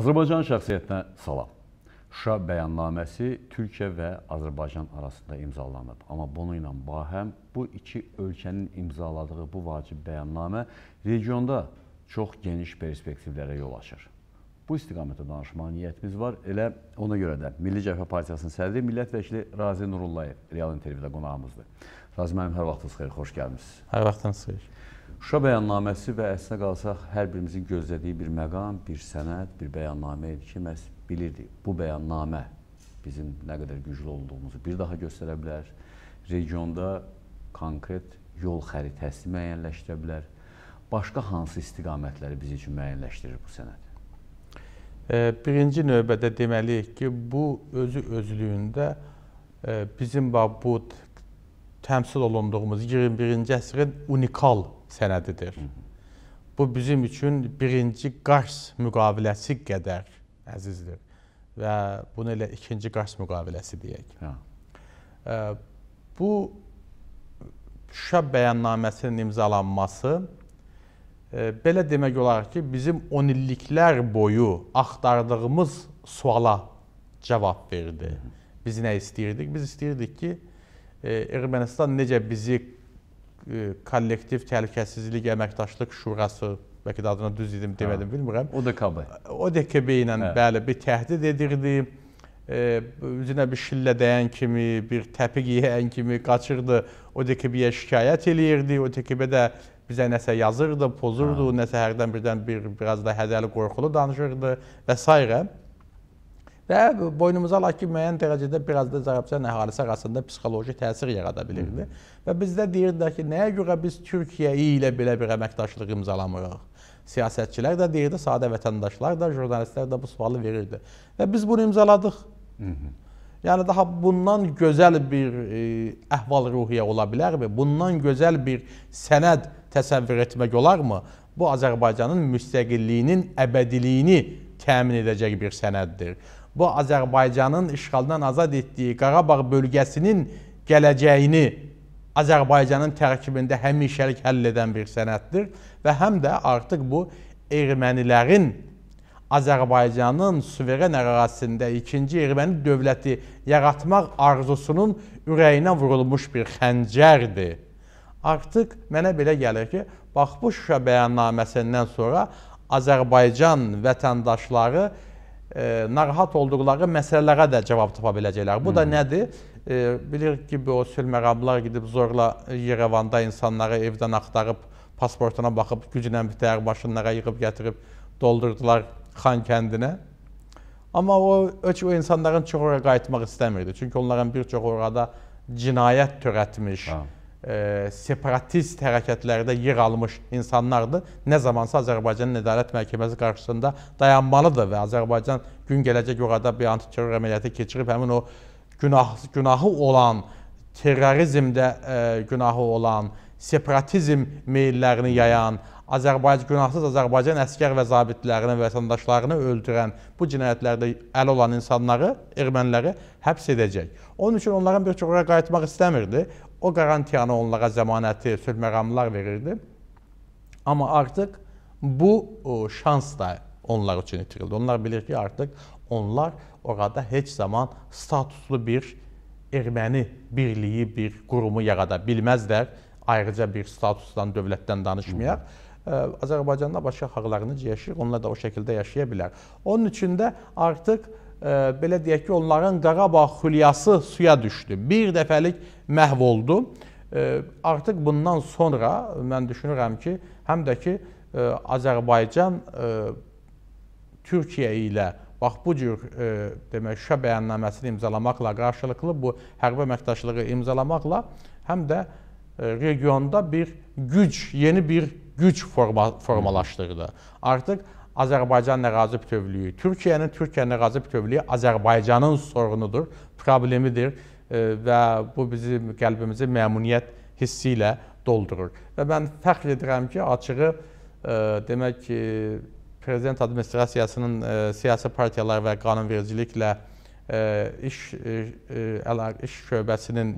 Azərbaycan şəxsiyyətinə salam. Şuşa bəyannaməsi Türkiyə və Azərbaycan arasında imzalanıb. Amma bununla bahəm bu iki ölkənin imzaladığı bu vacib bəyannamə regionda çox geniş perspektivlərə yol açır. Bu istiqamətdə danışmağa niyyətimiz var. Elə ona görə də Milli Cəbhə Partiyasının sədri, millət vəkili Razi Nurullayev real intervyuda qonağımızdır. Razi müəllim, hər vaxtınız xeyir, xoş gəlmisiniz. Hər vaxtınız xeyir. Şuşa bəyannaməsi və əslinə qalsaq hər birimizin gözlədiyi bir məqam, bir sənəd, bir bəyannamə idi ki, məhz bilirdik. Bu bəyannamə bizim nə qədər güclü olduğumuzu bir daha göstərə bilər. Regionda konkret yol xəritəsi müəyyənləşdirə bilər. Başqa hansı istiqamətləri biz üçün müəyyənləşdirir bu sənəd? E, birinci növbədə deməliyik ki, bu özü özlüyündə e, bizim bu təmsil olunduğumuz 21-ci əsrin unikal sənədidir. Bu bizim üçün birinci Qars müqaviləsi qədər əzizdir və bunu elə ikinci Qars müqaviləsi deyək. Hə. Bu Şuşa bəyannaməsinin imzalanması belə demək olar ki, bizim 10 illiklər boyu axtardığımız suala cavab verdi. Biz nə istəyirdik? Biz istəyirdik ki, Ermənistan necə bizi E, kollektiv təhlükəsizlik əməkdaşlıq şurası bəlkə də adını düz dedim demədim hə. bilmirəm. ODKB. ODKB ilə hə. bəli bir təhdid edirdi. E, üzünə bir şillə dəyən kimi, bir təpik yeyən kimi qaçırdı. ODKB-yə şikayət eləyirdi. ODKB də bizə nəsə yazırdı, pozurdu, hə. nəsə hərdən birdən bir biraz da hədəli qorxulu danışırdı və s. Və boynumuza lakin müəyyən dərəcədə biraz da Zərəbzan əhalisi arasında psixoloji təsir yarada bilirdi. Və biz də deyirdilər ki, nəyə görə biz Türkiyə ilə belə bir əməkdaşlıq imzalamırıq? Siyasətçilər də deyirdi, sadə vətəndaşlar da, jurnalistlər də bu sualı verirdi. Və biz bunu imzaladıq. Hı -hı. Yəni daha bundan gözəl bir e, əhval-ruhiyyə ola bilərmi? Bundan gözəl bir sənəd təsəvvür etmək olarmı? Bu Azərbaycanın müstəqilliyinin əbədiliyini təmin edəcək bir sənəddir bu Azərbaycanın işğaldan azad etdiyi Qarabağ bölgəsinin gələcəyini Azərbaycanın tərkibində həmişəlik həll edən bir sənətdir və həm də artıq bu ermənilərin Azərbaycanın suveren ərazisində ikinci erməni dövləti yaratmaq arzusunun ürəyinə vurulmuş bir xəncərdir. Artıq mənə belə gəlir ki, bax bu Şuşa bəyannaməsindən sonra Azərbaycan vətəndaşları E, narahat olduqları məsələlərə də cavab tapa biləcəklər. Bu da hmm. nədir? E, Bilirik ki, o sülməramlar gedib zorla Yerevanda insanları evdən axtarıb, pasportuna baxıb, güclə bitər, maşınlara yığıb gətirib, doldurdular Xan kəndinə. Amma o, o insanların çox oraya qayıtmaq istəmirdi. Çünki onların bir çox orada cinayət törətmiş, ha e, separatist hərəkətlərdə yer almış insanlardır. Nə zamansa Azərbaycanın Ədalət Məhkəməsi qarşısında dayanmalıdır və Azərbaycan gün gələcək orada bir antiterror əməliyyatı keçirib həmin o günah, günahı olan, terrorizmdə e, günahı olan, separatizm meyillərini yayan, Azərbaycan günahsız Azərbaycan əskər və zabitlərini, vətəndaşlarını öldürən, bu cinayətlərdə əl olan insanları, erməniləri həbs edəcək. Onun üçün onların bir çoxuna qayıtmaq istəmirdi. O qarantiyanı onlara zəmanəti sülh məqamlar verirdi. Amma artıq bu o, şans da onlar üçün itirildi. Onlar bilir ki, artıq onlar orada heç zaman statuslu bir erməni birliyi, bir qurumu yarada bilməzlər. Ayrıca bir statusdan, dövlətdən danışmayaq. Azərbaycanda başqa xalqlarını yaşayır, onlar da o şəkildə yaşaya bilər. Onun üçün də artıq belə deyək ki, onların Qarabağ xülyası suya düşdü. Bir dəfəlik məhv oldu. Artıq bundan sonra mən düşünürəm ki, həm də ki, e, Azərbaycan e, Türkiyə ilə bax bu cür e, demək Şuşa bəyannaməsini imzalamaqla, qarşılıqlı bu hərbi əməkdaşlığı imzalamaqla həm də regionda bir güc, yeni bir güc forma, formalaşdırdı. Artıq Azərbaycan ərazi bütövlüyü, Türkiyənin Türkiyənin ərazi bütövlüyü Azərbaycanın sorunudur, problemidir e, və bu bizim qəlbimizi məmnuniyyət hissi ilə doldurur. Və mən fəxr edirəm ki, açığı e, demək ki, prezident administrasiyasının e, siyasi partiyalar və qanunvericiliklə iş iş şöbəsinin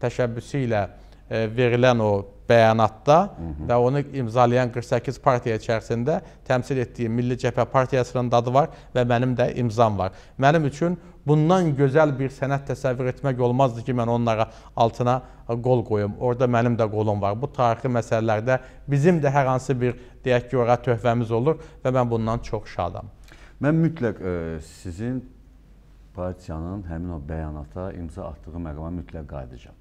təşəbbüsü ilə E, verilən o bəyanatda mhm. və onu imzalayan 48 partiya içərisində təmsil etdiyim Milli Cəbhə Partiyasının dadı var və mənim də imzam var. Mənim üçün bundan gözəl bir sənət təsəvvür etmək olmazdı ki, mən onlara altına qol qoyum. Orada mənim də qolum var. Bu tarixi məsələlərdə bizim də hər hansı bir deyək ki, ora töhfəmiz olur və mən bundan çox şadam. Mən mütləq ə, e, sizin partiyanın həmin o bəyanata imza atdığı məqama mütləq qayıdacağam.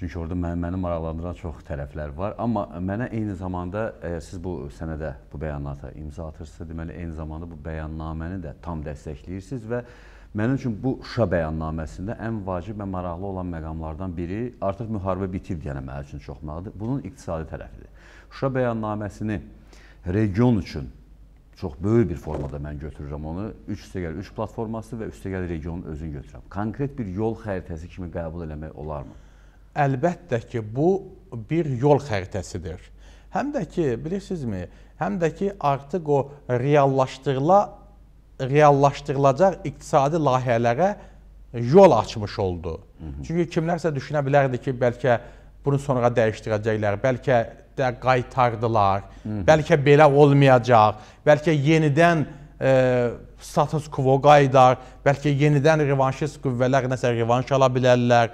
Çünki orada məni, məni maraqlandıran çox tərəflər var. Amma mənə eyni zamanda, əgər e, siz bu sənədə, bu bəyanata imza atırsınız, deməli eyni zamanda bu bəyannaməni də tam dəstəkləyirsiniz və mənim üçün bu Şuşa bəyannaməsində ən vacib və maraqlı olan məqamlardan biri artıq müharibə bitib deyənə mənim üçün çox maraqlıdır. Bunun iqtisadi tərəfidir. Şuşa bəyannaməsini region üçün çox böyük bir formada mən götürürəm onu. 3 üstəgəl 3 platforması və üstəgəl regionun özünü götürürəm. Konkret bir yol xəritəsi kimi qəbul eləmək olarmı? əlbəttə ki, bu bir yol xəritəsidir. Həm də ki, bilirsinizmi, həm də ki, artıq o reallaşdırıla, reallaşdırılacaq iqtisadi layihələrə yol açmış oldu. Hı -hı. Çünki kimlərsə düşünə bilərdi ki, bəlkə bunu sonra dəyişdirəcəklər, bəlkə də qaytardılar, Hı -hı. bəlkə belə olmayacaq, bəlkə yenidən e, status quo qaydar, bəlkə yenidən revanşist qüvvələr nəsə revanş ala bilərlər.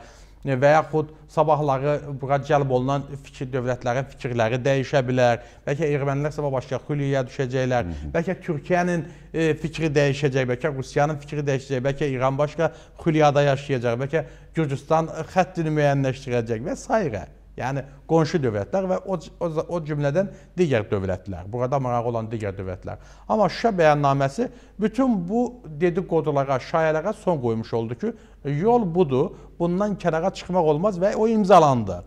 E, və yaxud sabahları bura cəlb olunan fikir dövlətlərin fikirləri dəyişə bilər. Bəlkə ermənilər sabah başqa xüliyyə düşəcəklər. Bəlkə Türkiyənin e, fikri dəyişəcək, bəlkə Rusiyanın fikri dəyişəcək, bəlkə İran başqa xüliyyada yaşayacaq, bəlkə Gürcüstan xəttini müəyyənləşdirəcək və s. Yəni qonşu dövlətlər və o, o, o cümlədən digər dövlətlər, burada maraq olan digər dövlətlər. Amma Şuşa bəyannaməsi bütün bu dediqodulara, şayələrə son qoymuş oldu ki, yol budur, bundan kənara çıxmaq olmaz və o imzalandı.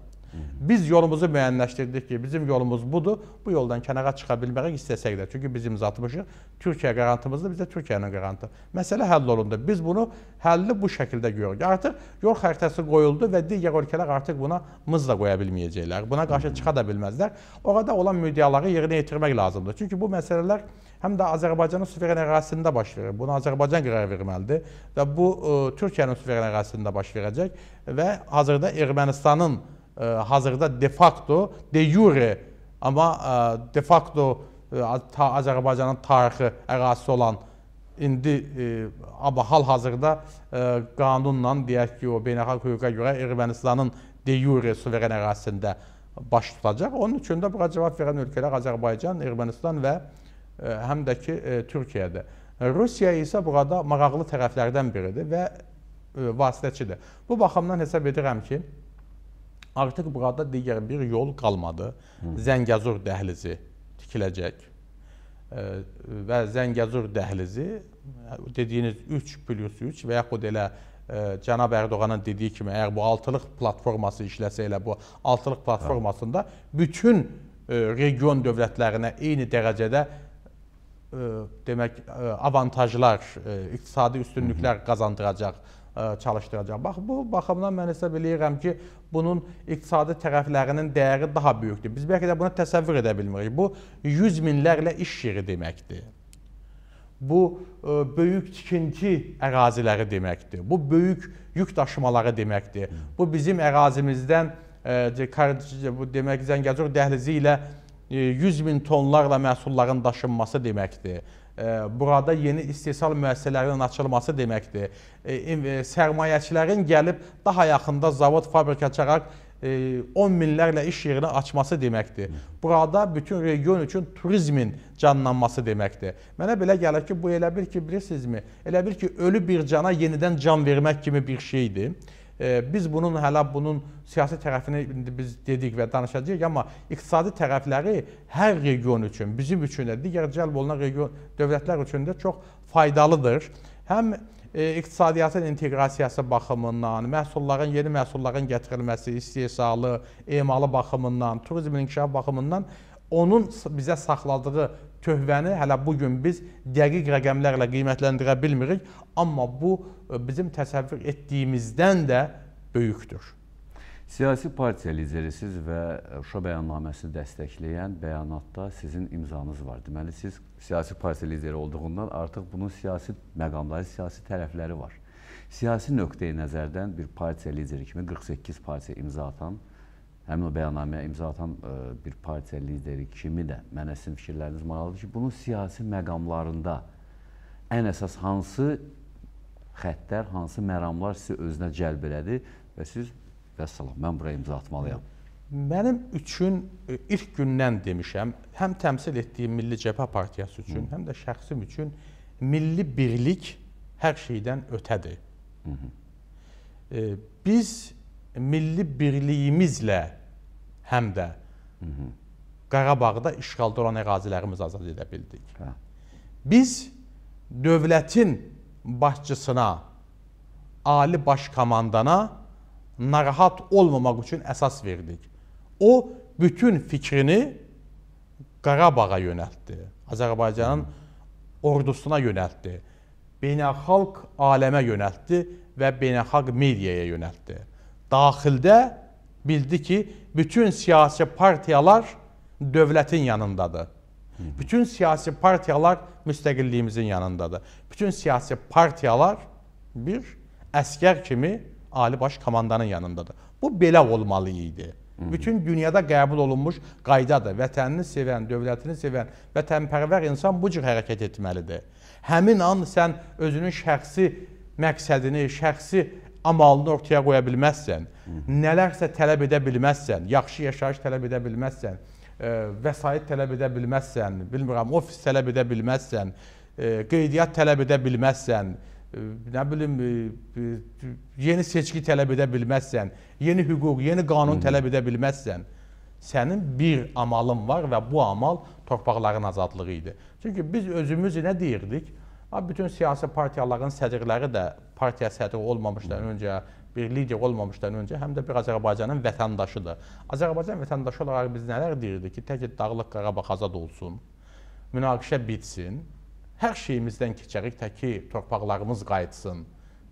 Biz yolumuzu müəyyənləşdirdik ki, bizim yolumuz budur, bu yoldan kənara çıxa bilmərək istəsək də. Çünki bizim zatmışıq, Türkiyə qarantımızdır, bizdə Türkiyənin qarantı. Məsələ həll olundu. Biz bunu həlli bu şəkildə görürük. Artıq yol xəritəsi qoyuldu və digər ölkələr artıq buna mızla qoya bilməyəcəklər. Buna qarşı çıxa da bilməzlər. Orada olan müddiaları yerinə yetirmək lazımdır. Çünki bu məsələlər həm də Azərbaycanın suveren ərazisində baş verir. Buna Azərbaycan qərar verməlidir və bu Türkiyənin suveren ərazisində baş verəcək və hazırda Ermənistanın E, hazırda de facto, de jure amma e, de facto e, ta Azərbaycanın tarixi ərazisi olan indi amma hal-hazırda qanunla deyək ki, o beynəlxalq hüquqa görə Ermənistanın de jure suveren ərazisində baş tutacaq. Onun üçün də bura cavab verən ölkələr Azərbaycan, Ermənistan və həm də ki Türkiyədir. Rusiya isə burada maraqlı tərəflərdən biridir və vasitəçidir. Bu baxımdan hesab edirəm ki, Artıq burada digər bir yol qalmadı. Hı. Zəngəzur dəhlizi tikiləcək və Zəngəzur dəhlizi dediyiniz 3 plus 3 və yaxud elə Cənab Ərdoğanın dediyi kimi, əgər bu altılıq platforması işləsə elə bu altılıq platformasında bütün region dövlətlərinə eyni dərəcədə demək avantajlar, iqtisadi üstünlüklər qazandıracaq çalışdıracaq. Bax, bu baxımdan mən hesab eləyirəm ki, bunun iqtisadi tərəflərinin dəyəri daha böyükdür. Biz bəlkə də bunu təsəvvür edə bilmirik. Bu, 100 minlərlə iş yeri deməkdir. Bu, böyük tikinti əraziləri deməkdir. Bu, böyük yük daşımaları deməkdir. Bu, bizim ərazimizdən, bu demək Zəngəzur dəhlizi ilə 100 min tonlarla məhsulların daşınması deməkdir burada yeni istehsal müəssisələrinin açılması deməkdir. E, sərmayəçilərin gəlib daha yaxında zavod, fabrika açaraq 10 e, minlərlə iş yerini açması deməkdir. Burada bütün region üçün turizmin canlanması deməkdir. Mənə belə gəlir ki, bu elə bir ki, bilirsinizmi, elə bir ki, ölü bir cana yenidən can vermək kimi bir şeydir. Biz bunun hələ bunun siyasi tərəfini biz dedik və danışacağıq, amma iqtisadi tərəfləri hər region üçün, bizim üçün də, digər cəlb olunan region dövlətlər üçün də çox faydalıdır. Həm e, iqtisadiyyatın inteqrasiyası baxımından, məhsulların, yeni məhsulların gətirilməsi, istehsalı, emalı baxımından, turizmin inkişafı baxımından onun bizə saxladığı töhvəni hələ bu gün biz dəqiq rəqəmlərlə qiymətləndirə bilmirik, amma bu e, bizim təsəvvür etdiyimizdən də böyükdür. Siyasi partiya lideri siz və e, Şuşa bəyannaməsini dəstəkləyən bəyanatda sizin imzanız var. Deməli siz siyasi partiya lideri olduğundan artıq bunun siyasi məqamları, siyasi tərəfləri var. Siyasi nöqteyi nəzərdən bir partiya lideri kimi 48 partiya imza atan həmin o bəyannaməyə imza atan ə, e, bir partiya lideri kimi də mənə sizin fikirləriniz maraqlıdır ki, bunun siyasi məqamlarında ən əsas hansı xəttlər, hansı məramlar sizi özünə cəlb elədi və siz vəssalam, mən bura imza atmalıyam. Mənim üçün e, ilk gündən demişəm, həm təmsil etdiyim Milli Cəbhə Partiyası üçün, Hı. həm də şəxsim üçün milli birlik hər şeydən ötədir. Hı -hı. E, biz milli birliyimizlə həm də Hı -hı. Qarabağda işğalda olan ərazilərimizi azad edə bildik. Hə. Biz dövlətin başçısına, ali baş komandana narahat olmamaq üçün əsas verdik. O bütün fikrini Qarabağa yönəltdi. Azərbaycanın ordusuna yönəltdi. Beynəlxalq aləmə yönəltdi və beynəlxalq mediaya yönəltdi. Daxildə bildi ki, bütün siyasi partiyalar dövlətin yanındadır. Bütün siyasi partiyalar müstəqilliyimizin yanındadır. Bütün siyasi partiyalar bir əskər kimi Ali Baş Komandanın yanındadır. Bu belə olmalı idi. Bütün dünyada qəbul olunmuş qaydadır. Vətənini sevən, dövlətini sevən, vətənpərvər insan bu cür hərəkət etməlidir. Həmin an sən özünün şəxsi məqsədini, şəxsi amalını ortaya qoya bilməzsən, nələrsə tələb edə bilməzsən, yaxşı yaşayış tələb edə bilməzsən, e, vəsait tələb edə bilməzsən, bilmirəm, ofis tələb edə bilməzsən, e, qeydiyyat tələb edə bilməzsən, e, nə bilim, e, e yeni seçki tələb edə bilməzsən, yeni hüquq, yeni qanun Hı. tələb edə bilməzsən. Sənin bir amalın var və bu amal torpaqların azadlığı idi. Çünki biz özümüzü nə deyirdik? Bütün siyasi partiyaların sədirləri də partiya sədri olmamışdan öncə, bir lider olmamışdan öncə həm də bir Azərbaycanın vətəndaşıdır. Azərbaycan vətəndaşı olaraq biz nələr deyirdik ki, tək Dağlıq Qarabağ azad olsun, münaqişə bitsin, hər şeyimizdən keçərik tək ki, torpaqlarımız qayıtsın.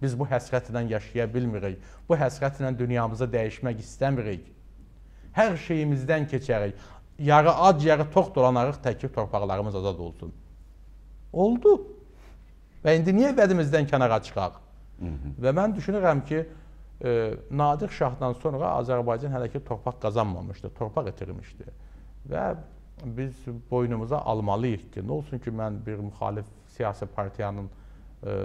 Biz bu həsrətlə yaşaya bilmirik. Bu həsrətlə dünyamızı dəyişmək istəmirik. Hər şeyimizdən keçərik. Yarı ac, yarı tox dolanarıq tək ki, torpaqlarımız azad olsun. Oldu. Və indi niyə vədimizdən kənara çıxaq? Və mən düşünürəm ki, e, Nadir Şahdan sonra Azərbaycan hələ ki torpaq qazanmamışdı, torpaq itirmişdi. Və biz boynumuza almalıyıq ki, nə olsun ki, mən bir müxalif siyasi partiyanın e,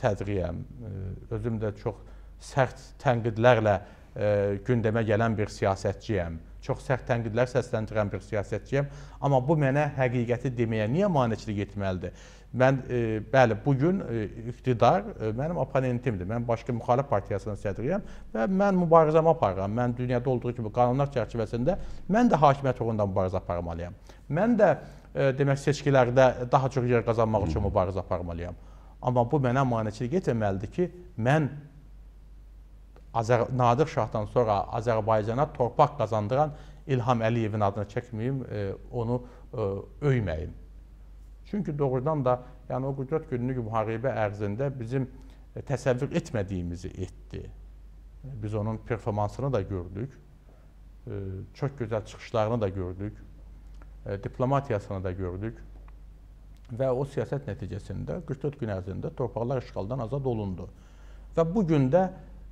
sədriyəm, e, özüm də çox sərt tənqidlərlə e, gündəmə gələn bir siyasətçiyəm çox sərt tənqidlər səsləndirən bir siyasətçiyəm, amma bu mənə həqiqəti deməyə niyə maneçilik etməlidir? Mən e, bəli, bu gün e, iqtidar e, mənim oponentimdir. Mən başqa müxalif partiyasının sədriyəm və mən mübarizəmi aparıram. Mən dünyada olduğu kimi qanunlar çərçivəsində mən də hakimiyyət uğrunda mübarizə aparmalıyam. Mən də e, demək seçkilərdə daha çox yer qazanmaq üçün mübarizə aparmalıyam. Amma bu mənə maneçilik etməlidir ki, mən Azər Nadir Şahdan sonra Azərbaycana torpaq qazandıran İlham Əliyevin adını çəkməyim, e, onu e, öyməyim. Çünki doğrudan da yəni o qüdrət günlük müharibə ərzində bizim e, təsəvvür etmədiyimizi etdi. Biz onun performansını da gördük. Çox gözəl çıxışlarını da gördük. Diplomatiyasını da gördük. Və o siyasət nəticəsində 44 gün ərzində torpaqlar işğaldan azad olundu. Və bu gün də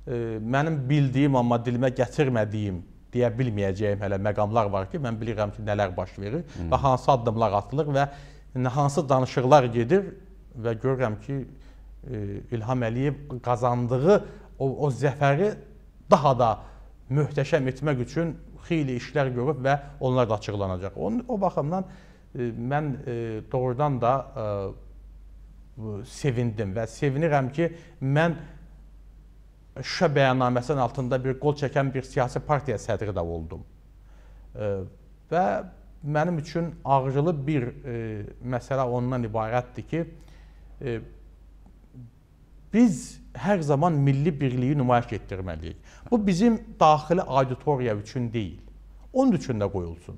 mənim bildiyim, amma dilimə gətirmədiyim deyə bilməyəcəyim hələ məqamlar var ki, mən bilirəm ki, nələr baş verir Hı. və hansı addımlar atılır və hansı danışıqlar gedir və görürəm ki, e, İlham Əliyev qazandığı o, o zəfəri daha da möhtəşəm etmək üçün xeyli işlər görüb və onlar da açıqlanacaq. Onun, o baxımdan e, mən e, doğrudan da sevindim və sevinirəm ki, mən Şuşa bəyannaməsinin altında bir qol çəkən bir siyasi partiya sədri də oldum. E, və mənim üçün ağrılı bir e, məsələ ondan ibarətdir ki, e, biz hər zaman milli birliyi nümayiş etdirməliyik. Bu bizim daxili auditoriya üçün deyil. Onun üçün də qoyulsun.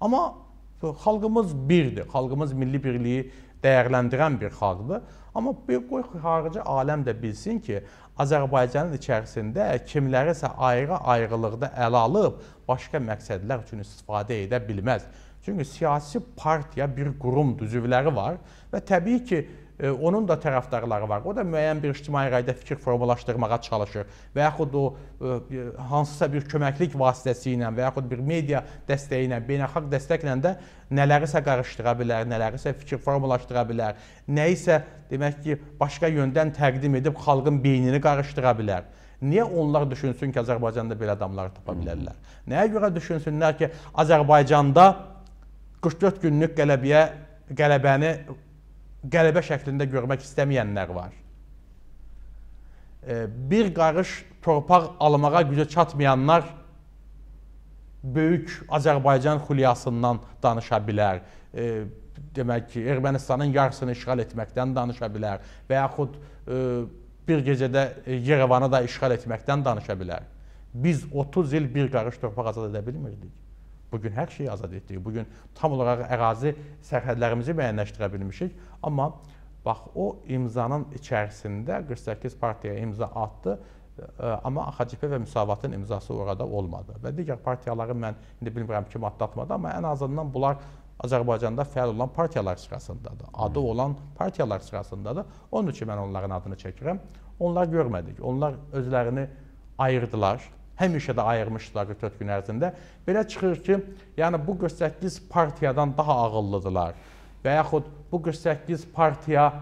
Amma xalqımız birdir. Xalqımız milli birliyi dəyərləndirən bir xalqdır. Amma bir qoy xarici aləm də bilsin ki, Azərbaycanın içərisində kimlərisə ayrı-ayrılıqda ələ alıb başqa məqsədlər üçün istifadə edə bilməz. Çünki siyasi partiya bir qurumdur, üzvləri var və təbii ki, onun da tərəfdarları var. O da müəyyən bir ictimai rəydə fikir formalaşdırmağa çalışır və yaxud o e, hansısa bir köməklik vasitəsi ilə və yaxud bir media dəstəyi ilə, beynəlxalq dəstəklə də nələrisə qarışdıra bilər, nələrisə fikir formalaşdıra bilər, nəyisə demək ki, başqa yöndən təqdim edib xalqın beynini qarışdıra bilər. Niyə onlar düşünsün ki, Azərbaycanda belə adamları tapa bilərlər? Nəyə görə düşünsünlər ki, Azərbaycanda 44 günlük qələbəyə qələbəni qələbə şəklində görmək istəməyənlər var. E, bir qarış torpaq almağa gücə çatmayanlar böyük Azərbaycan xülyasından danışa bilər. E, demək ki, Ermənistanın yarısını işğal etməkdən danışa bilər və yaxud e, bir gecədə Yerevanı da işğal etməkdən danışa bilər. Biz 30 il bir qarış torpaq azad edə bilmirdik. Bugün hər şeyi azad etdik. Bugün tam olaraq ərazi sərhədlərimizi müəyyənləşdirə bilmişik. Amma bax o imzanın içərisində 48 partiyaya imza atdı. E, amma AXCP və müsavatın imzası orada olmadı. Və digər partiyaları mən indi bilmirəm kim atlatmadı, amma ən azından bunlar Azərbaycanda fəal olan partiyalar sırasındadır. Adı hmm. olan partiyalar sırasındadır. Onun üçün mən onların adını çəkirəm. Onlar görmədik. Onlar özlərini ayırdılar həmişə də ayırmışdılar dörd gün ərzində. Belə çıxır ki, yəni bu 48 partiyadan daha ağıllıdırlar və yaxud bu 48 partiya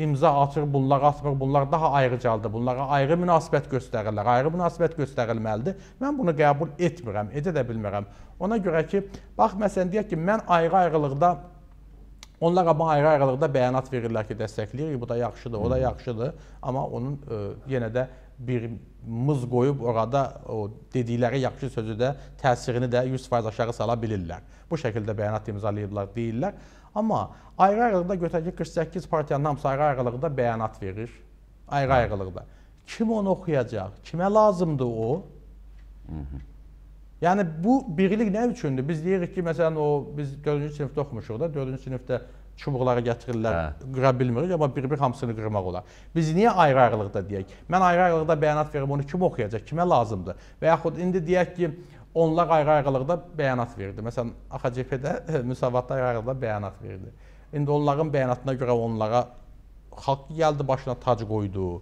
imza atır, bunlar atmır, bunlar daha ayrıcaldır, bunlara ayrı münasibət göstərirlər, ayrı münasibət göstərilməlidir. Mən bunu qəbul etmirəm, edə də bilmirəm. Ona görə ki, bax, məsələn, deyək ki, mən ayrı-ayrılıqda Onlar amma ayrı-ayrılıqda bəyanat verirlər ki, dəstəkləyirik, bu da yaxşıdır, o da yaxşıdır, amma onun ə, e, yenə də bir mız qoyub orada o dedikləri yaxşı sözü də təsirini də 100% aşağı sala bilirlər. Bu şəkildə bəyanat imzalayıblar deyirlər. Amma ayrı-ayrılıqda götür ki 48 partiyanın hamısı ayrı-ayrılıqda bəyanat verir. Ayrı-ayrılıqda. Kim onu oxuyacaq? Kimə lazımdır o? Hı mhm. -hı. Yəni bu birlik nə üçündür? Biz deyirik ki, məsələn o biz 4-cü sinifdə oxumuşuq da, 4-cü sinifdə çubuqları gətirirlər, hə. qıra bilmirik, amma bir-bir hamısını qırmaq olar. Biz niyə ayrı-ayrılıqda deyək? Mən ayrı-ayrılıqda bəyanat verim, onu kim oxuyacaq, kimə lazımdır? Və yaxud indi deyək ki, onlar ayrı-ayrılıqda bəyanat verdi. Məsələn, AXCP-də müsavatda ayrı-ayrılıqda bəyanat verdi. İndi onların bəyanatına görə onlara xalq gəldi başına tac qoydu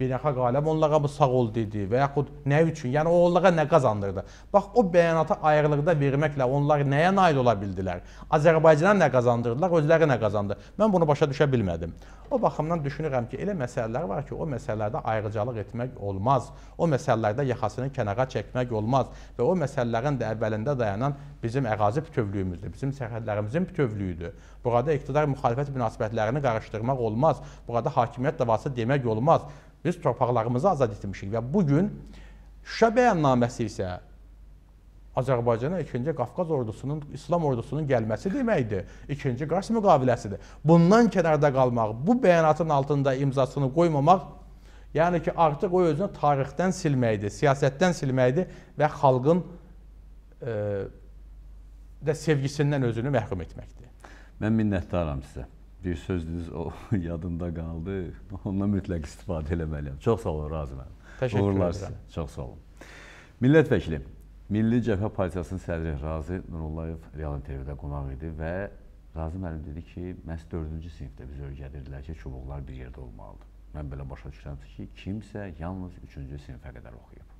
beynəlxalq aləm onlara bu sağ ol dedi və yaxud nə üçün? Yəni o onlara nə qazandırdı? Bax o bəyanatı ayrılıqda verməklə onlar nəyə nail ola bildilər? Azərbaycana nə qazandırdılar, özləri nə qazandı? Mən bunu başa düşə bilmədim. O baxımdan düşünürəm ki, elə məsələlər var ki, o məsələlərdə ayrıcalıq etmək olmaz. O məsələlərdə yaxasını kənara çəkmək olmaz və o məsələlərin də əvvəlində dayanan bizim ərazi bütövlüyümüzdür, bizim sərhədlərimizin bütövlüyüdür. Burada iqtidar müxalifət münasibətlərini qarışdırmaq olmaz. Burada hakimiyyət davası demək olmaz. Biz torpaqlarımızı azad etmişik və bugün Şuşa bəyannaməsi isə Azərbaycana ikinci Qafqaz ordusunun, İslam ordusunun gəlməsi deməkdir. İkinci Qars müqaviləsidir. Bundan kənarda qalmaq, bu bəyanatın altında imzasını qoymamaq, yəni ki, artıq o özünü tarixdən silməkdir, siyasətdən silməkdir və xalqın e, də sevgisindən özünü məhrum etməkdir. Mən minnətdaram sizə bir sözdünüz o yadımda qaldı. Ondan mütləq istifadə eləməliyəm. Çox sağ olun, razı mənim. Təşəkkür Uğurlar edirəm. Siz. Çox sağ olun. Millət vəkili Milli Cəbhə Partiyasının sədri Razi Nurullayev real intervyuda qonaq idi və Razi müəllim dedi ki, məhz 4-cü sinifdə biz öyrədirlər ki, çubuqlar bir yerdə olmalıdır. Mən belə başa düşürəm ki, kimsə yalnız 3-cü sinifə qədər oxuyub.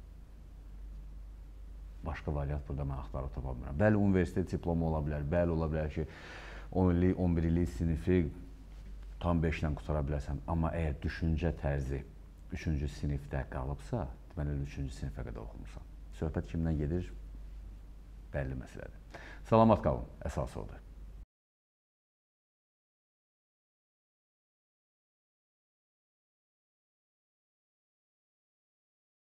Başqa variant burada mən axtarıb tapa bilmirəm. Bəli, universitet diplomu ola bilər, bəli ola bilər ki, 10 illik, 11 illik sinifi tam 5 ilə qutara bilərsən. Amma əgər düşüncə tərzi 3-cü sinifdə qalıbsa, deməli 3-cü sinifə qədər oxumusan. Söhbət kimdən gedir? Bəlli məsələdir. Salamat qalın, əsas odur.